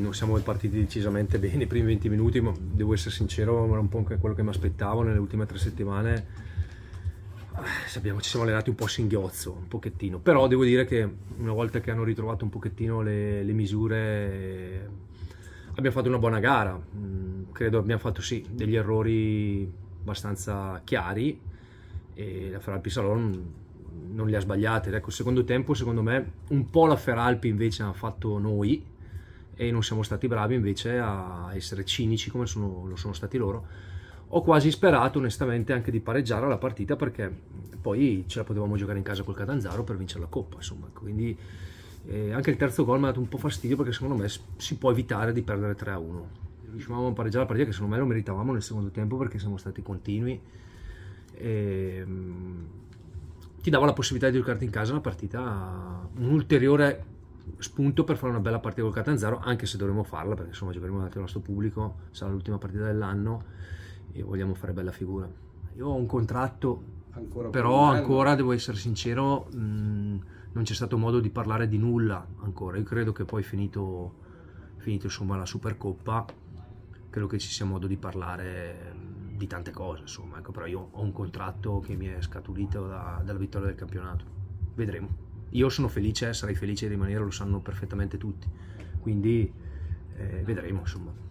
non siamo partiti decisamente bene i primi 20 minuti, ma devo essere sincero, era un po' anche quello che mi aspettavo nelle ultime tre settimane. Eh, sappiamo, ci siamo allenati un po' a singhiozzo, un pochettino, però devo dire che una volta che hanno ritrovato un pochettino le, le misure abbiamo fatto una buona gara, mm, credo abbiamo fatto sì, degli errori abbastanza chiari e la Feralpi Salon non li ha sbagliati. Ecco, il secondo tempo secondo me un po' la Feralpi invece ha fatto noi, e non siamo stati bravi invece a essere cinici come sono, lo sono stati loro. Ho quasi sperato onestamente anche di pareggiare la partita perché poi ce la potevamo giocare in casa col Catanzaro per vincere la Coppa, insomma, quindi eh, anche il terzo gol mi ha dato un po' fastidio perché secondo me si può evitare di perdere 3-1. Riuscivamo a pareggiare la partita che secondo me lo meritavamo nel secondo tempo perché siamo stati continui. E, ehm, ti dava la possibilità di giocarti in casa una partita, un ulteriore spunto per fare una bella partita col Catanzaro, anche se dovremmo farla, perché insomma giocheremo davanti al nostro pubblico, sarà l'ultima partita dell'anno e vogliamo fare bella figura. Io ho un contratto, ancora però ancora devo essere sincero, mh, mm, non c'è stato modo di parlare di nulla ancora. Io credo che poi finito, finito insomma, la Supercoppa, credo che ci sia modo di parlare di tante cose, insomma, ecco, però io ho un contratto che mi è scaturito da, dalla vittoria del campionato. Vedremo io sono felice, sarei felice di rimanere, lo sanno perfettamente tutti, quindi eh, vedremo insomma.